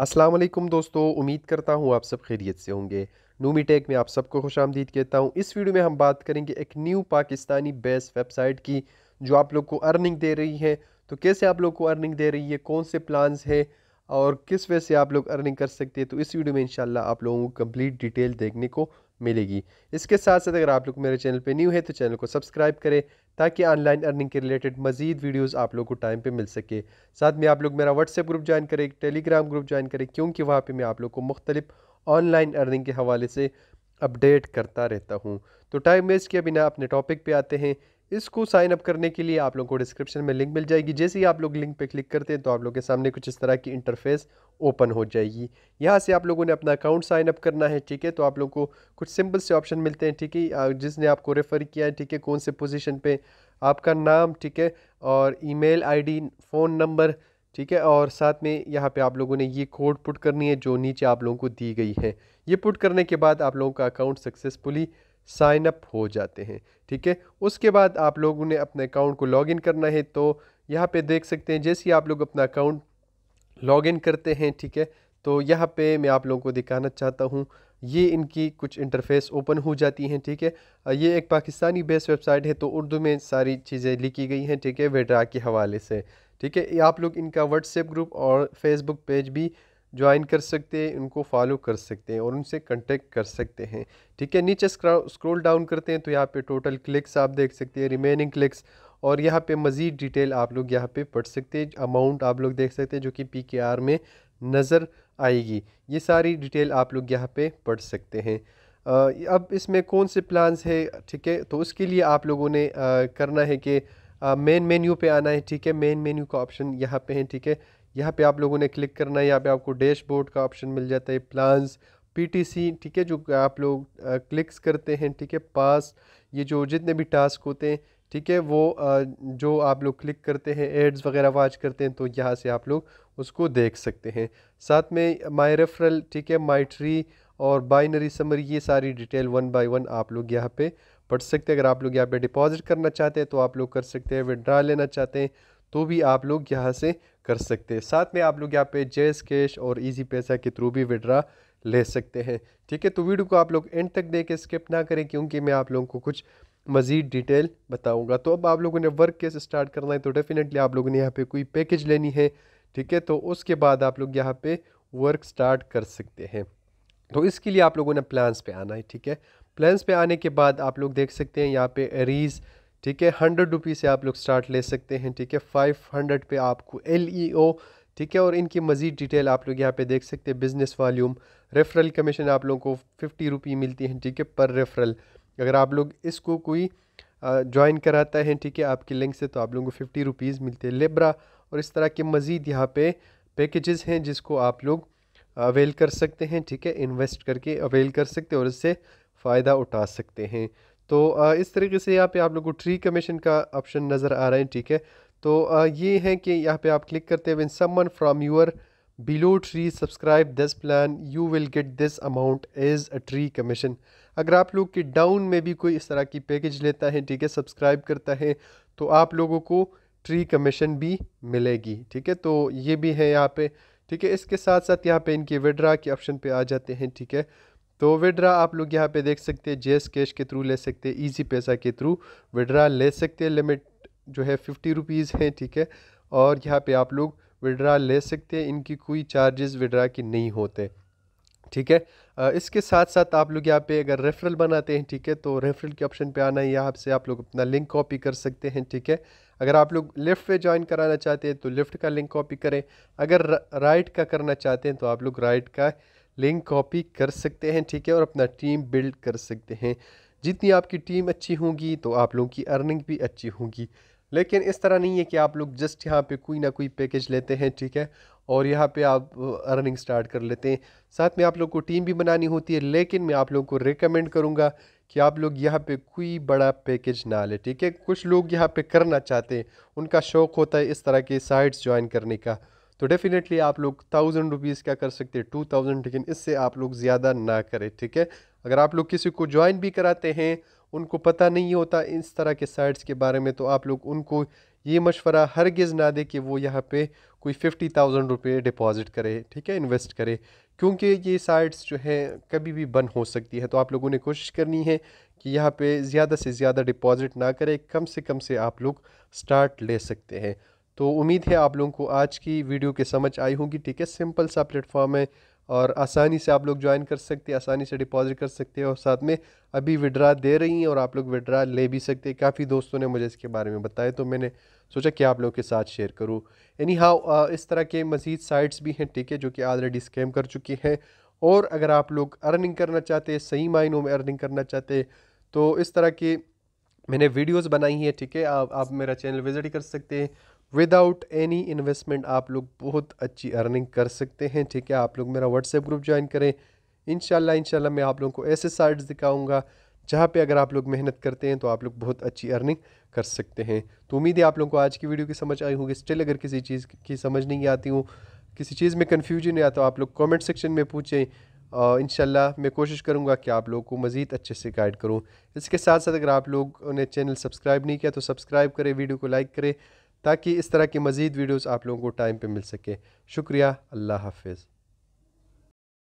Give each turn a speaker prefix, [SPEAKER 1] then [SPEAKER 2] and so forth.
[SPEAKER 1] अस्सलाम वालेकुम दोस्तों उम्मीद करता हूँ आप सब खैरियत से होंगे नूमी टेक में आप सबको खुश आमदीद कहता हूँ इस वीडियो में हम बात करेंगे एक न्यू पाकिस्तानी बेस वेबसाइट की जो आप लोग को अर्निंग दे रही है तो कैसे आप लोग को अर्निंग दे रही है कौन से प्लान्स है और किस वजह से आप लोग अर्निंग कर सकते हैं तो इस वीडियो में इंशाल्लाह आप लोगों को कंप्लीट डिटेल देखने को मिलेगी इसके साथ साथ अगर आप लोग मेरे चैनल पे न्यू है तो चैनल को सब्सक्राइब करें ताकि ऑनलाइन अर्निंग के रिलेटेड मजीद वीडियोस आप लोग को टाइम पे मिल सके साथ में आप लोग मेरा व्हाट्सएप ग्रुप ज्वाइन करें टेलीग्राम ग्रुप ज्वाइन करें क्योंकि वहाँ पर मैं आप लोग को मुख्तलिफ ऑनलाइन अर्निंग के हवाले से अपडेट करता रहता हूँ तो टाइम वेस्ट के बिना अपने टॉपिक पर आते हैं इसको साइन अप करने के लिए आप लोगों को डिस्क्रिप्शन में लिंक मिल जाएगी जैसे ही आप लोग लिंक पे क्लिक करते हैं तो आप लोगों के सामने कुछ इस तरह की इंटरफेस ओपन हो जाएगी यहाँ से आप लोगों ने अपना अकाउंट साइन अप करना है ठीक है तो आप लोगों को कुछ सिंपल से ऑप्शन मिलते हैं ठीक है जिसने आपको रेफ़र किया है ठीक है कौन से पोजिशन पर आपका नाम ठीक है और ई मेल फ़ोन नंबर ठीक है और साथ में यहाँ पे आप लोगों ने ये कोड पुट करनी है जो नीचे आप लोगों को दी गई है ये पुट करने के बाद आप लोगों का अकाउंट सक्सेसफुली साइन अप हो जाते हैं ठीक है उसके बाद आप लोगों ने अपने अकाउंट को लॉगिन करना है तो यहाँ पे देख सकते हैं जैसे ही आप लोग अपना अकाउंट लॉगिन करते हैं ठीक है तो यहाँ पे मैं आप लोगों को दिखाना चाहता हूँ ये इनकी कुछ इंटरफेस ओपन हो जाती हैं ठीक है ये एक पाकिस्तानी बेस्ड वेबसाइट है तो उर्दू में सारी चीज़ें लिखी गई हैं ठीक है वेड्रा के हवाले से ठीक है आप लोग इनका व्हाट्सएप ग्रुप और फेसबुक पेज भी ज्वाइन कर सकते हैं उनको फॉलो कर सकते हैं और उनसे कंटेक्ट कर सकते हैं ठीक है नीचे स्क्रॉल डाउन करते हैं तो यहाँ पे टोटल क्लिक्स आप देख सकते हैं रिमेनिंग क्लिक्स और यहाँ पे मज़ीद डिटेल आप लोग यहाँ पे पढ़ सकते हैं अमाउंट आप लोग देख सकते हैं जो कि पी के आर में नज़र आएगी ये सारी डिटेल आप लोग यहाँ पर पढ़ सकते हैं अब इसमें कौन से प्लान्स है ठीक है तो उसके लिए आप लोगों ने करना है कि मेन मेन्यू पे आना है ठीक है मेन मेन्यू का ऑप्शन यहाँ पे है ठीक है यहाँ पे आप लोगों ने क्लिक करना है यहाँ पे आपको डैशबोर्ड का ऑप्शन मिल जाता है प्लान्स पीटीसी ठीक है जो आप लोग क्लिक्स करते हैं ठीक है पास ये जो जितने भी टास्क होते हैं ठीक है वो जो आप लोग क्लिक करते हैं एड्स वगैरह वाच करते हैं तो यहाँ से आप लोग उसको देख सकते हैं साथ में माई रेफरल ठीक है माई ट्री और बाइनरी समर ये सारी डिटेल वन बाय वन आप लोग यहाँ पे पढ़ सकते हैं अगर आप लोग यहाँ पे डिपॉजिट करना चाहते हैं तो आप लोग कर सकते हैं विड्रा लेना चाहते हैं तो भी आप लोग यहाँ से कर सकते हैं साथ में आप लोग यहाँ पे जेस कैश और इजी पैसा के थ्रू भी विड्रा ले सकते हैं ठीक है तो वीडियो को आप लोग एंड तक देख के स्किप ना करें क्योंकि मैं आप लोगों को कुछ मज़ीद डिटेल बताऊंगा तो अब आप लोगों ने वर्क कैसे स्टार्ट करना है तो डेफ़िनेटली आप लोगों ने यहाँ पे कोई पैकेज लेनी है ठीक है तो उसके बाद आप लोग यहाँ पे वर्क स्टार्ट कर सकते हैं तो इसके लिए आप लोगों ने प्लान्स पे आना है ठीक है प्लान्स पे आने के बाद आप लोग देख सकते हैं यहाँ पे एरीज़ ठीक है हंड्रेड रुपीज़ से आप लोग स्टार्ट ले सकते हैं ठीक है फाइव हंड्रेड पे आपको एल ई ओ ठीक है और इनकी मज़ीद डिटेल आप लोग यहाँ पे देख सकते हैं बिज़नेस वॉल्यूम रेफरल कमीशन आप लोगों को फिफ्टी रुपी मिलती है ठीक है पर रेफरल अगर आप लोग इसको कोई ज्वाइन कराता है ठीक है आपकी लिंक से तो आप लोगों को फिफ्टी रुपीज़ मिलते हैं लेब्रा और इस तरह के मज़ीद यहाँ पे पैकेजेस हैं जिसको आप लोग अवेल कर सकते हैं ठीक है इन्वेस्ट करके अवेल कर सकते हैं और इससे फ़ायदा उठा सकते हैं तो इस तरीके से यहाँ पे आप लोगों को ट्री कमीशन का ऑप्शन नज़र आ रहा है ठीक है तो ये है कि यहाँ पे आप क्लिक करते हैं someone from your below tree subscribe this plan you will get this amount as a tree commission अगर आप लोग के डाउन में भी कोई इस तरह की पैकेज लेता है ठीक है सब्सक्राइब करता है तो आप लोगों को ट्री कमीशन भी मिलेगी ठीक है तो ये भी है यहाँ पे ठीक है इसके साथ साथ यहाँ पे इनके विड्रा के ऑप्शन पे आ जाते हैं ठीक है तो विड्रा आप लोग यहाँ पे देख सकते हैं जेस कैश के थ्रू ले सकते हैं ईजी पैसा के थ्रू विड्रा ले सकते हैं लिमिट जो है फिफ्टी रुपीज़ है ठीक है और यहाँ पे आप लोग विड्रा ले सकते हैं इनकी कोई चार्जेस विड्रा के नहीं होते ठीक है इसके साथ साथ आप लोग यहाँ पे अगर रेफरल बनाते हैं ठीक है तो रेफरल के ऑप्शन पे आना है यहाँ से आप लोग अपना लिंक कॉपी कर सकते हैं ठीक है अगर आप लोग लेफ़्ट पे ज्वाइन कराना चाहते हैं तो लेफ़्ट का लिंक कॉपी करें अगर राइट का करना चाहते हैं तो आप लोग राइट का लिंक कॉपी कर सकते हैं ठीक है और अपना टीम बिल्ड कर सकते हैं जितनी आपकी टीम अच्छी होगी तो आप लोगों की अर्निंग भी अच्छी होगी लेकिन इस तरह नहीं है कि आप लोग जस्ट यहाँ पे कोई ना कोई पैकेज लेते हैं ठीक है और यहाँ पे आप अर्निंग स्टार्ट कर लेते हैं साथ में आप लोग को टीम भी बनानी होती है लेकिन मैं आप लोगों को रिकमेंड करूँगा कि आप लोग यहाँ पे कोई बड़ा पैकेज ना लें ठीक है कुछ लोग यहाँ पे करना चाहते हैं उनका शौक़ होता है इस तरह के साइट्स ज्वाइन करने का तो डेफ़िनेटली आप लोग थाउजेंड रुपीज़ क्या कर सकते हैं टू थाउजेंड लेकिन इससे आप लोग ज़्यादा ना करें ठीक है अगर आप लोग किसी को ज्वाइन भी कराते हैं उनको पता नहीं होता इस तरह के साइट्स के बारे में तो आप लोग उनको ये मशवरा हरगिज़ ना दे कि वो यहाँ पे कोई फिफ्टी थाउजेंड रुपये डिपॉज़िट करे ठीक है इन्वेस्ट करे क्योंकि ये साइट्स जो है कभी भी बंद हो सकती है तो आप लोगों ने कोशिश करनी है कि यहाँ पे ज़्यादा से ज़्यादा डिपॉज़िट ना करें कम से कम से आप लोग स्टार्ट ले सकते हैं तो उम्मीद है आप लोगों को आज की वीडियो के समझ आई होगी ठीक है सिंपल सा प्लेटफॉर्म है और आसानी से आप लोग ज्वाइन कर सकते हैं आसानी से डिपॉजिट कर सकते हैं और साथ में अभी विड्रा दे रही हैं और आप लोग विड्रा ले भी सकते हैं काफ़ी दोस्तों ने मुझे इसके बारे में बताया तो मैंने सोचा कि आप लोग के साथ शेयर करूँ एनी हाउ इस तरह के मज़ीद साइट्स भी हैं ठीक है जो कि ऑलरेडी स्कैम कर चुकी हैं और अगर आप लोग अर्निंग करना चाहते हैं सही मायनों में अर्निंग करना चाहते तो इस तरह की मैंने वीडियोज़ बनाई हैं ठीक है आप मेरा चैनल विज़िट कर सकते हैं विदाउट एनी इन्वेस्टमेंट आप लोग बहुत अच्छी अर्निंग कर सकते हैं ठीक है आप लोग मेरा व्हाट्सएप ग्रुप ज्वाइन करें इनशाला इनशाला मैं आप लोगों को ऐसे साइट्स दिखाऊंगा जहाँ पे अगर आप लोग मेहनत करते हैं तो आप लोग बहुत अच्छी अर्निंग कर सकते हैं तो उम्मीद है आप लोगों को आज की वीडियो की समझ आई होगी स्टिल अगर किसी चीज़ की समझ नहीं आती हूँ किसी चीज़ में कन्फ्यूजन या तो आप लोग कॉमेंट सेक्शन में पूछें इन मैं कोशिश करूँगा कि आप लोगों को मज़ीद अच्छे से गाइड करूँ इसके साथ साथ अगर आप लोग ने चैनल सब्सक्राइब नहीं किया तो सब्सक्राइब करें वीडियो को लाइक करें ताकि इस तरह की मज़ीद वीडियोज़ आप लोगों को टाइम पर मिल सके शुक्रिया अल्लाह हाफिज़